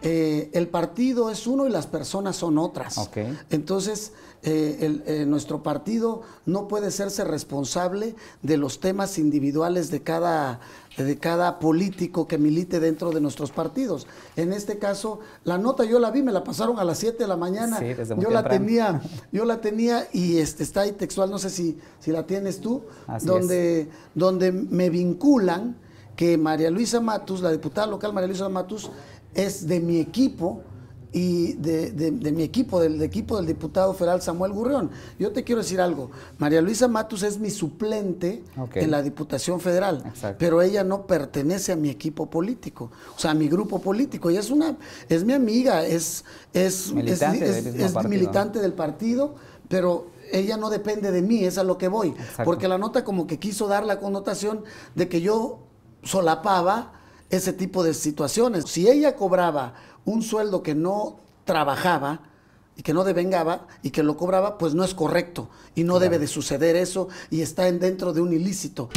Eh, el partido es uno y las personas son otras. Entonces, eh, eh, nuestro partido no puede serse responsable de los temas individuales de cada, de cada político que milite dentro de nuestros partidos. En este caso, la nota yo la vi, me la pasaron a las 7 de la mañana. yo la tenía, yo la tenía y este, está ahí textual, no sé si, si la tienes tú, donde, donde me vinculan que María Luisa Matus, la diputada local María Luisa Matus, es de mi equipo y de, mi equipo, del, equipo del diputado federal Samuel Gurrión. Yo te quiero decir algo, María Luisa Matus es mi suplente en la Diputación Federal, pero ella no pertenece a mi equipo político, o sea, a mi grupo político. Y es una, es mi amiga, es, es, militante, del partido, pero ella no depende de mí, es a lo que voy. Porque la nota como que quiso dar la connotación de que yo solapaba ese tipo de situaciones. Si ella cobraba un sueldo que no trabajaba y que no devengaba y que lo cobraba, pues no es correcto y no debe de suceder eso y está dentro de un ilícito.